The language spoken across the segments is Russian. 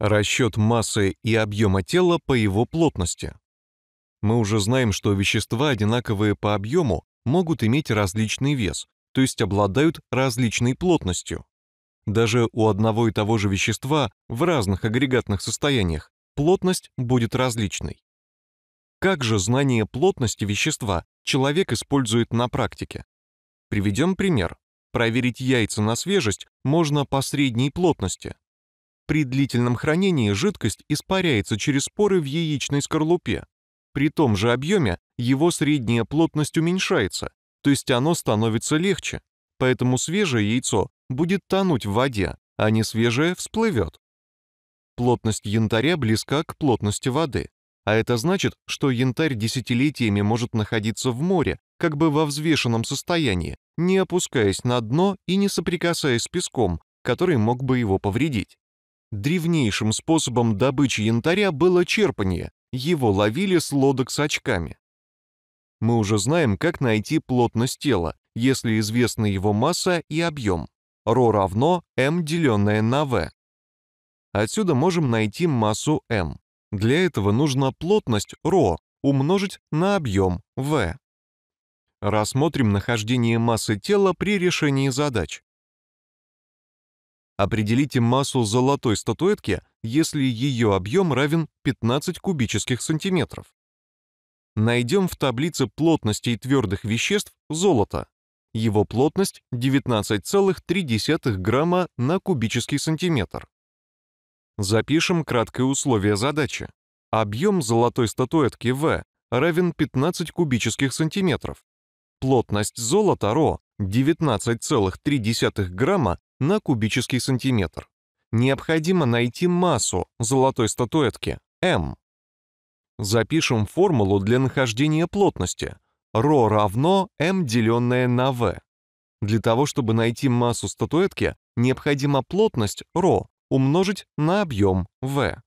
Расчет массы и объема тела по его плотности. Мы уже знаем, что вещества, одинаковые по объему, могут иметь различный вес, то есть обладают различной плотностью. Даже у одного и того же вещества в разных агрегатных состояниях плотность будет различной. Как же знание плотности вещества человек использует на практике? Приведем пример. Проверить яйца на свежесть можно по средней плотности. При длительном хранении жидкость испаряется через поры в яичной скорлупе. При том же объеме его средняя плотность уменьшается, то есть оно становится легче, поэтому свежее яйцо будет тонуть в воде, а не свежее всплывет. Плотность янтаря близка к плотности воды, а это значит, что янтарь десятилетиями может находиться в море, как бы во взвешенном состоянии, не опускаясь на дно и не соприкасаясь с песком, который мог бы его повредить. Древнейшим способом добычи янтаря было черпание, его ловили с лодок с очками. Мы уже знаем, как найти плотность тела, если известна его масса и объем. ρ равно m деленное на v. Отсюда можем найти массу m. Для этого нужно плотность ρ умножить на объем v. Рассмотрим нахождение массы тела при решении задач. Определите массу золотой статуэтки, если ее объем равен 15 кубических сантиметров. Найдем в таблице плотностей твердых веществ золото. Его плотность 19,3 грамма на кубический сантиметр. Запишем краткое условие задачи. Объем золотой статуэтки В равен 15 кубических сантиметров. Плотность золота Ро 19,3 грамма на кубический сантиметр. Необходимо найти массу золотой статуэтки m. Запишем формулу для нахождения плотности. ρ равно m деленное на v. Для того, чтобы найти массу статуэтки, необходимо плотность ρ умножить на объем v.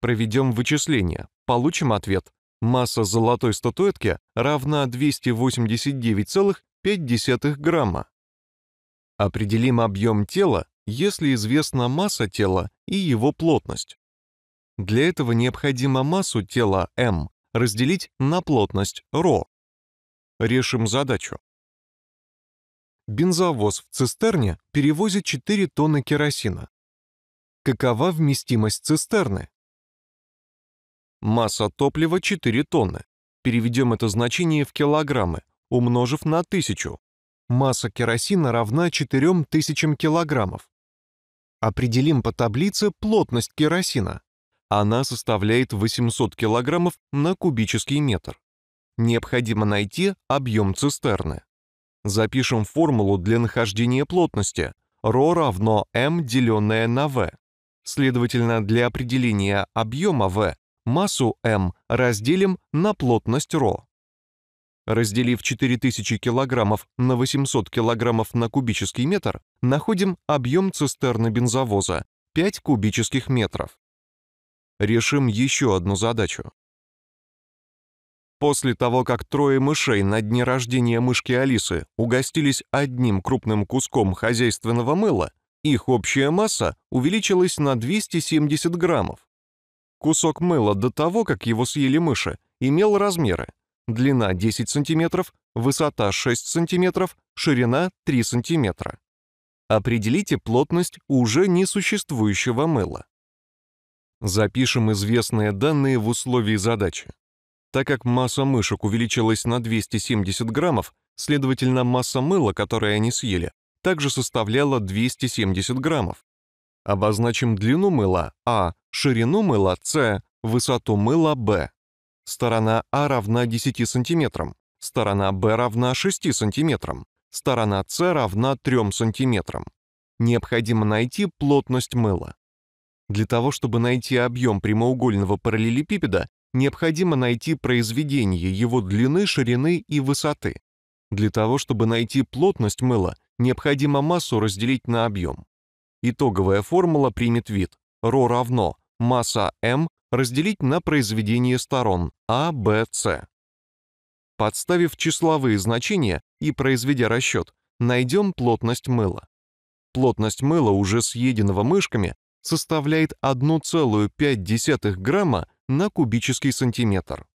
Проведем вычисление, получим ответ. Масса золотой статуэтки равна 289,5 грамма. Определим объем тела, если известна масса тела и его плотность. Для этого необходимо массу тела m разделить на плотность ρ. Решим задачу. Бензовоз в цистерне перевозит 4 тонны керосина. Какова вместимость цистерны? Масса топлива 4 тонны. Переведем это значение в килограммы, умножив на 1000, масса керосина равна 4000 килограммов. Определим по таблице плотность керосина. Она составляет 800 килограммов на кубический метр. Необходимо найти объем цистерны. Запишем формулу для нахождения плотности. ρ равно m, деленное на v. Следовательно, для определения объема v массу m разделим на плотность ρ. Разделив 4000 килограммов на 800 килограммов на кубический метр, находим объем цистерны бензовоза – 5 кубических метров. Решим еще одну задачу. После того, как трое мышей на дне рождения мышки Алисы угостились одним крупным куском хозяйственного мыла, их общая масса увеличилась на 270 граммов. Кусок мыла до того, как его съели мыши, имел размеры длина 10 см, высота 6 см, ширина 3 см. Определите плотность уже несуществующего мыла. Запишем известные данные в условии задачи. Так как масса мышек увеличилась на 270 граммов, следовательно, масса мыла, которое они съели, также составляла 270 граммов. Обозначим длину мыла А, ширину мыла С, высоту мыла Б. Сторона А равна 10 сантиметрам, сторона Б равна 6 сантиметрам, сторона С равна 3 сантиметрам. Необходимо найти плотность мыла. Для того, чтобы найти объем прямоугольного параллелепипеда, необходимо найти произведение его длины, ширины и высоты. Для того, чтобы найти плотность мыла, необходимо массу разделить на объем. Итоговая формула примет вид ρ равно масса m разделить на произведение сторон А, Б, С. Подставив числовые значения и произведя расчет, найдем плотность мыла. Плотность мыла, уже съеденного мышками, составляет 1,5 грамма на кубический сантиметр.